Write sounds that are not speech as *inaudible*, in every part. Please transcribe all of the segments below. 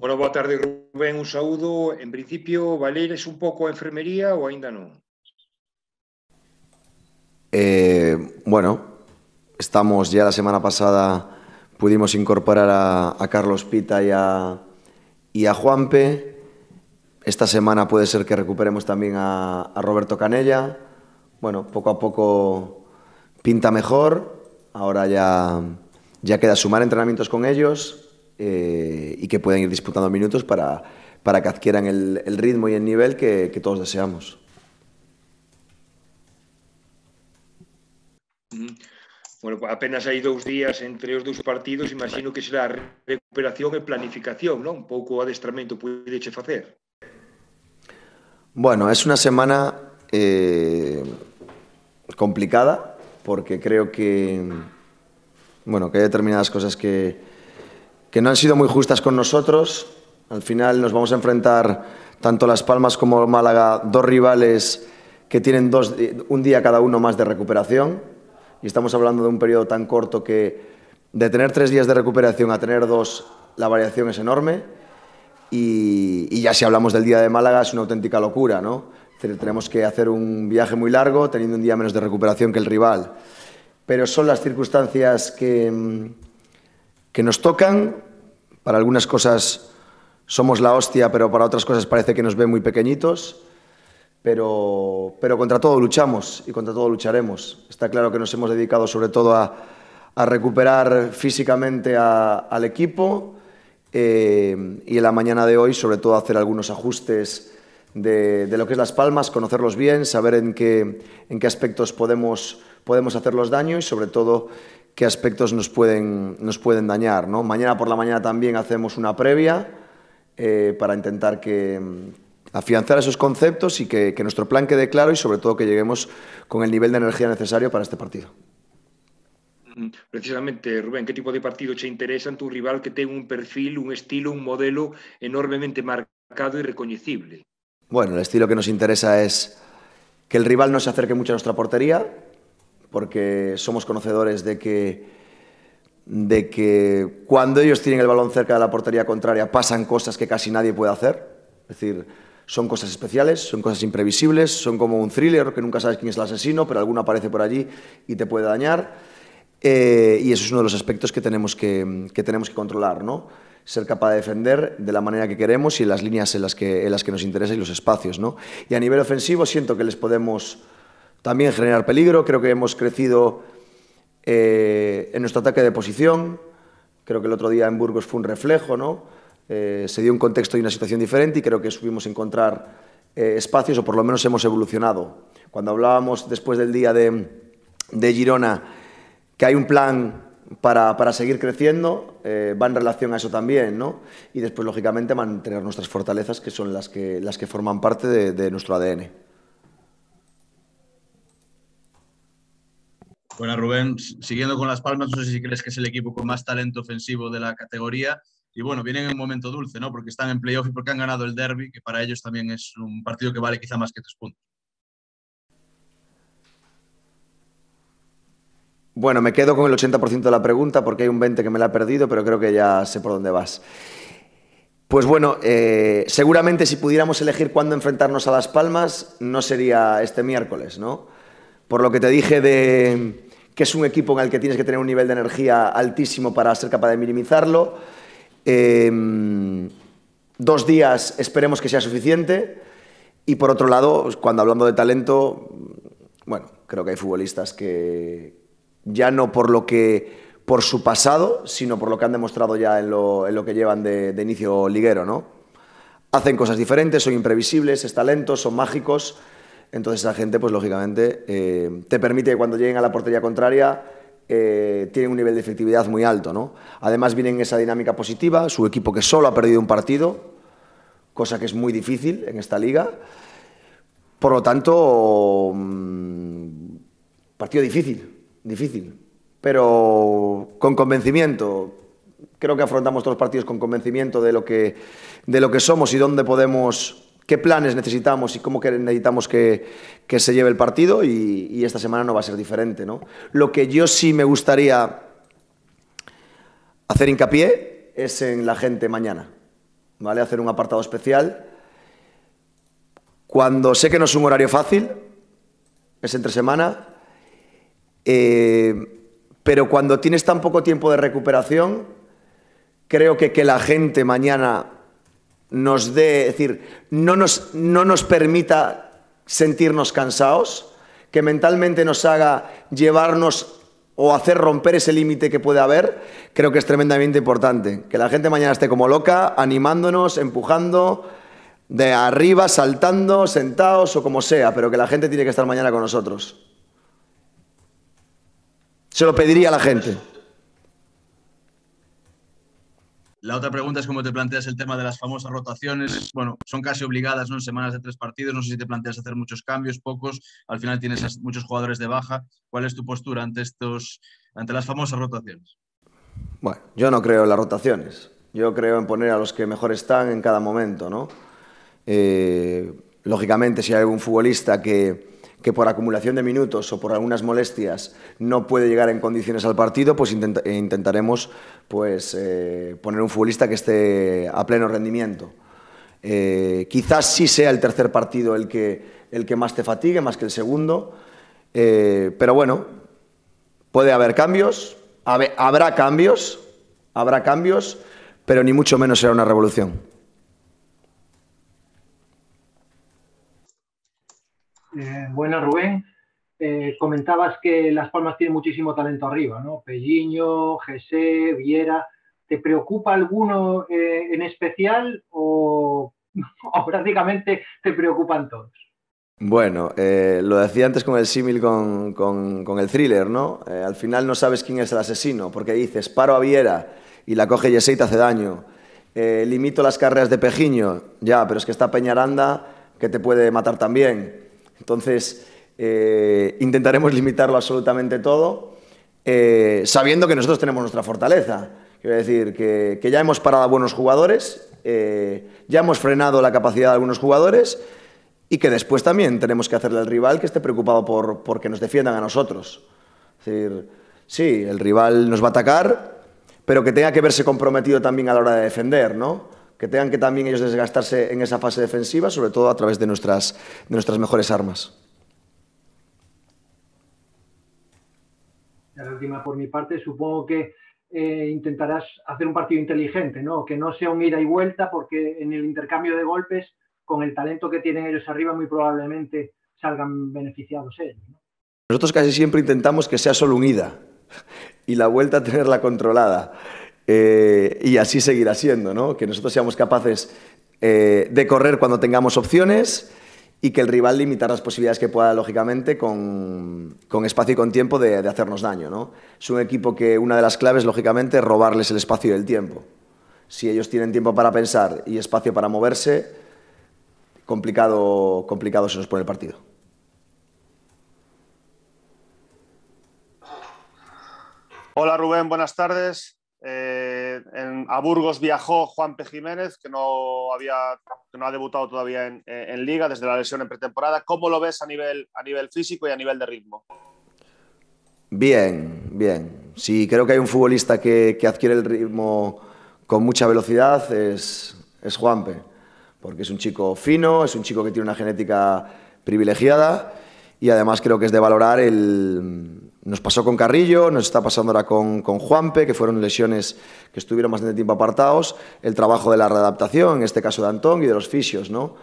Bueno, boa tarde, Rubén, un saludo En principio, ¿Valer es un poco enfermería o ainda no? Eh, bueno, estamos ya la semana pasada pudimos incorporar a, Carlos Pita y a, Juanpe. Esta semana puede ser que recuperemos también a, a Roberto Canella. Bueno, poco a poco pinta mejor. Ahora ya, ya queda sumar entrenamientos con ellos eh, y que puedan ir disputando minutos para, para que adquieran el, el, ritmo y el nivel que, que todos deseamos. Mm. Bueno, apenas hai dous días entre os dous partidos, imagino que será recuperación e planificación, non? Un pouco o adestramento puideche facer. Bueno, es una semana eh, complicada porque creo que bueno, que hai determinadas cosas que, que no han sido muy justas con nosotros. Al final nos vamos a enfrentar tanto Las Palmas como Málaga, dos rivales que tienen un día cada uno más de recuperación. Y estamos hablando de un periodo tan corto que de tener tres días de recuperación a tener dos, la variación es enorme. Y, y ya si hablamos del día de Málaga, es una auténtica locura, ¿no? Tenemos que hacer un viaje muy largo, teniendo un día menos de recuperación que el rival. Pero son las circunstancias que, mm, que nos tocan. Para algunas cosas somos la hostia, pero para otras cosas parece que nos ven muy pequeñitos. Pero, pero contra todo luchamos y contra todo lucharemos. Está claro que nos hemos dedicado sobre todo a, recuperar físicamente al equipo eh, y en la mañana de hoy sobre todo hacer algunos ajustes de, lo que es Las Palmas, conocerlos bien, saber en qué, en qué aspectos podemos, podemos hacer los daños y sobre todo qué aspectos nos pueden, nos pueden dañar. ¿no? Mañana por la mañana también hacemos una previa eh, para intentar que mm, afianzar esos conceptos y que, nuestro plan quede claro y sobre todo que lleguemos con el nivel de energía necesario para este partido. Mm, precisamente, Rubén, ¿qué tipo de partido te interesa en tu rival que tenga un perfil, un estilo, un modelo enormemente marcado y reconocible? Bueno, el estilo que nos interesa es que el rival no se acerque mucho a nuestra portería, porque somos conocedores de que, de que cuando ellos tienen el balón cerca de la portería contraria pasan cosas que casi nadie puede hacer. Es decir, son cosas especiales, son cosas imprevisibles, son como un thriller que nunca sabes quién es el asesino, pero alguno aparece por allí y te puede dañar. Eh, y eso es uno de los aspectos que tenemos que, que, tenemos que controlar, ¿no? ser capaz de defender de la manera que queremos y en las líneas en las que, en las que nos interesa y los espacios. ¿no? Y a nivel ofensivo siento que les podemos también generar peligro. Creo que hemos crecido eh, en nuestro ataque de posición. Creo que el otro día en Burgos fue un reflejo, ¿no? Eh, se dio un contexto y una situación diferente y creo que supimos encontrar eh, espacios o por lo menos hemos evolucionado. Cuando hablábamos después del día de, Girona que hay un plan para, seguir creciendo, va en relación a eso también, ¿no? Y después, lógicamente, mantener nuestras fortalezas, que son las que, las que forman parte de nuestro ADN. Bueno, Rubén, siguiendo con Las Palmas, no sé si crees que es el equipo con más talento ofensivo de la categoría. Y bueno, vienen en un momento dulce, ¿no? Porque están en playoff y porque han ganado el derby, que para ellos también es un partido que vale quizá más que tres puntos. Bueno, me quedo con el 80% de la pregunta porque hay un 20 que me la ha perdido, pero creo que ya sé por dónde vas. Pues bueno, eh, seguramente si pudiéramos elegir cuándo enfrentarnos a Las Palmas, no sería este miércoles, ¿no? Por lo que te dije de, que es un equipo en el que tienes que tener un nivel de energía altísimo para ser capaz de minimizarlo. Em, dos días esperemos que sea suficiente. Y por otro lado, pues, cuando hablando de talento, bueno, creo que hay futbolistas que ya no por lo que por su pasado, sino por lo que han demostrado ya en lo, que llevan de, inicio liguero, ¿no? Hacen cosas diferentes, son imprevisibles, es talentos son mágicos. Entonces esa gente, pues lógicamente, eh, te permite que cuando lleguen a la portería contraria, eh, tienen un nivel de efectividad muy alto. ¿no? Además vienen esa dinámica positiva, su equipo que solo ha perdido un partido, cosa que es muy difícil en esta liga. Por lo tanto, mm, partido difícil, difícil, pero con convencimiento. Creo que afrontamos todos los partidos con convencimiento de lo que, de lo que somos y dónde podemos qué planes necesitamos y cómo necesitamos que, se lleve el partido y, esta semana no va a ser diferente. ¿no? Lo que yo sí me gustaría hacer hincapié es en la gente mañana, ¿vale? Hacer un apartado especial. Cuando sé que no es un horario fácil, es entre semana, eh, pero cuando tienes tan poco tiempo de recuperación, creo que que la gente mañana nos dé, es decir, no nos, no nos permita sentirnos cansados, que mentalmente nos haga llevarnos o hacer romper ese límite que puede haber, creo que es tremendamente importante. Que la gente mañana esté como loca, animándonos, empujando, de arriba, saltando, sentados o como sea, pero que la gente tiene que estar mañana con nosotros. Se lo pediría a la gente. La otra pregunta es cómo te planteas el tema de las famosas rotaciones. Bueno, son casi obligadas, ¿no? En semanas de tres partidos, no sé si te planteas hacer muchos cambios, pocos. Al final tienes muchos jugadores de baja. ¿Cuál es tu postura ante estos, ante las famosas rotaciones? Bueno, yo no creo en las rotaciones. Yo creo en poner a los que mejor están en cada momento, ¿no? Eh, lógicamente, si hay algún futbolista que, que por acumulación de minutos o por algunas molestias no puede llegar en condiciones al partido, pues eh, intentaremos pues, eh, poner un futbolista que esté a pleno rendimiento. Eh, quizás sí sea el tercer partido el que, el que más te fatigue, más que el segundo, pero bueno, puede haber cambios, habrá cambios, habrá cambios, pero ni mucho menos será una revolución. Eh, bueno, Rubén. Eh, comentabas que Las Palmas tiene muchísimo talento arriba, ¿no? Pelliño, Gesé, Viera. ¿Te preocupa alguno eh, en especial *laughs* o, prácticamente te preocupan todos? Bueno, lo decía antes con el símil con, el thriller, ¿no? al final no sabes quién es el asesino, porque dices, paro a Viera y la coge Gesé y te hace daño. limito las carreras de Pejiño, ya, pero es que está Peñaranda que te puede matar también. Entonces, eh, intentaremos limitarlo absolutamente todo, eh, sabiendo que nosotros tenemos nuestra fortaleza. Quiero decir, que, ya hemos parado a buenos jugadores, eh, ya hemos frenado la capacidad de algunos jugadores y que después también tenemos que hacerle al rival que esté preocupado por, por que nos defiendan a nosotros. Es decir, sí, el rival nos va a atacar, pero que tenga que verse comprometido también a la hora de defender, ¿no? que tengan que también ellos desgastarse en esa fase defensiva, sobre todo a través de nuestras, de nuestras mejores armas. La última por mi parte, supongo que eh, intentarás hacer un partido inteligente, ¿no? que no sea un ida y vuelta, porque en el intercambio de golpes, con el talento que tienen ellos arriba, muy probablemente salgan beneficiados ellos. Nosotros casi siempre intentamos que sea solo un ida y la vuelta *laughs* tenerla controlada. Eh, y así seguirá siendo, ¿no? Que nosotros seamos capaces eh, de correr cuando tengamos opciones y que el rival limitar las posibilidades que pueda, lógicamente, con, espacio y con tiempo de, hacernos daño. ¿no? Es un equipo que una de las claves, lógicamente, es robarles el espacio y el tiempo. Si ellos tienen tiempo para pensar y espacio para moverse, complicado, complicado se nos pone el partido. Hola Rubén, buenas tardes. Eh, a Burgos viajó Juanpe Jiménez, que no, había, no ha debutado todavía eh, en, Liga desde la lesión en pretemporada. ¿Cómo lo ves a nivel, a nivel físico y a nivel de ritmo? Bien, bien. Sí, creo que hay un futbolista que, adquiere el ritmo con mucha velocidad, es, es Juanpe, porque es un chico fino, es un chico que tiene una genética privilegiada y además creo que es de valorar el, nos pasó con Carrillo, nos está pasando ahora con, Juanpe, que fueron lesiones que estuvieron bastante tiempo apartados, el trabajo de la readaptación, en este caso de Antón y de los fisios. ¿no?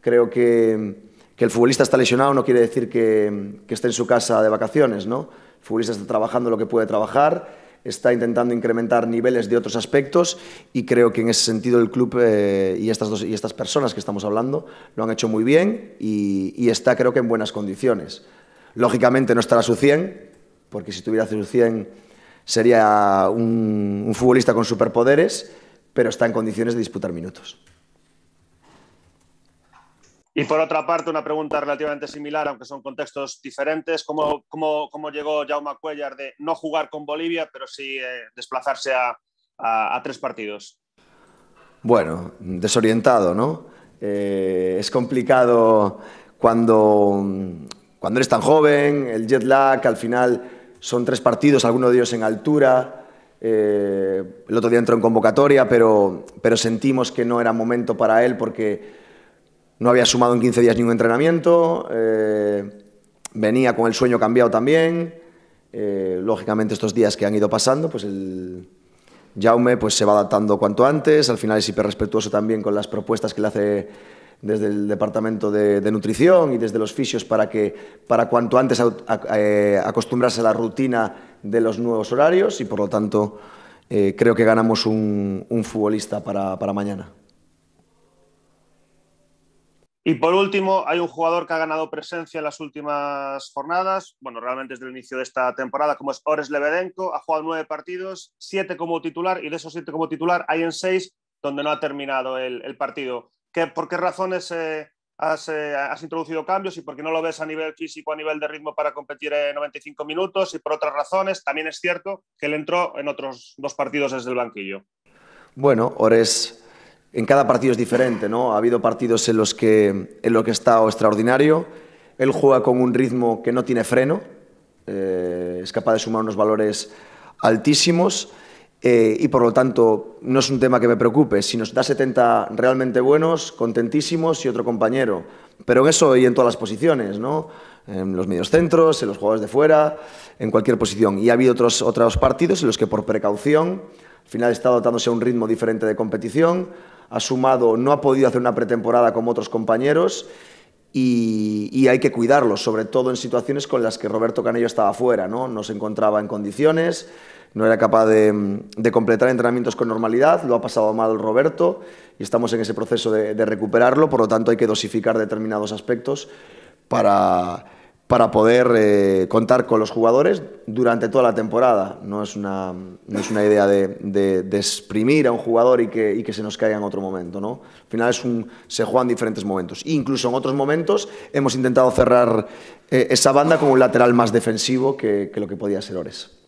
Creo que, el futbolista está lesionado no quiere decir que, esté en su casa de vacaciones. ¿no? El futbolista está trabajando lo que puede trabajar, está intentando incrementar niveles de otros aspectos y creo que en ese sentido el club eh, y, estas dos, y estas personas que estamos hablando lo han hecho muy bien y, está creo que en buenas condiciones. Lógicamente no estará su 100, porque si tuviera 100 sería un, futbolista con superpoderes, pero está en condiciones de disputar minutos. Y por otra parte, una pregunta relativamente similar, aunque son contextos diferentes. ¿Cómo, llegó Jaume Cuellar de no jugar con Bolivia, pero sí eh, desplazarse a, tres partidos? Bueno, desorientado, ¿no? Eh, es complicado cuando, cuando eres tan joven, el jet lag, al final son tres partidos, alguno de ellos en altura. Eh, el otro día entró en convocatoria, pero, pero sentimos que no era momento para él porque no había sumado en 15 días ningún entrenamiento. Eh, venía con el sueño cambiado también. Eh, lógicamente estos días que han ido pasando, pues el Jaume pues se va adaptando cuanto antes. Al final es hiperrespetuoso también con las propuestas que le hace desde el departamento de, nutrición y desde los fisios para que para cuanto antes eh, acostumbrarse a la rutina de los nuevos horarios y por lo tanto eh, creo que ganamos un, futbolista para, mañana. Y por último, hay un jugador que ha ganado presencia en las últimas jornadas, bueno, realmente desde el inicio de esta temporada, como es Ores Lebedenko, ha jugado nueve partidos, siete como titular, y de esos siete como titular hay en seis donde no ha terminado el partido. ¿Por qué razones eh, eh, has, introducido cambios y por qué no lo ves a nivel físico, a nivel de ritmo para competir en 95 minutos? Y por otras razones, también es cierto que él entró en otros dos partidos desde el banquillo. Bueno, Ores, en cada partido es diferente, ¿no? Ha habido partidos en los que, en lo que ha estado extraordinario. Él juega con un ritmo que no tiene freno, eh, es capaz de sumar unos valores altísimos. Eh, y por lo tanto no es un tema que me preocupe. Si nos da 70 realmente buenos, contentísimos y otro compañero. Pero en eso y en todas las posiciones, ¿no? En los medios centros, en los jugadores de fuera, en cualquier posición. Y ha habido otros, otros partidos en los que por precaución, al final está dotándose a un ritmo diferente de competición, ha sumado, no ha podido hacer una pretemporada como otros compañeros. Y, y, hay que cuidarlos, sobre todo en situaciones con las que Roberto Canello estaba fuera, ¿no? No se encontraba en condiciones, no era capaz de, completar entrenamientos con normalidad, lo ha pasado mal Roberto y estamos en ese proceso de, recuperarlo, por lo tanto hay que dosificar determinados aspectos para, poder eh, contar con los jugadores durante toda la temporada. No es una, idea de, de, exprimir a un jugador y que, se nos caiga en otro momento. Al final es se juegan diferentes momentos. incluso en otros momentos hemos intentado cerrar eh, esa banda con un lateral más defensivo que, que lo que podía ser Ores.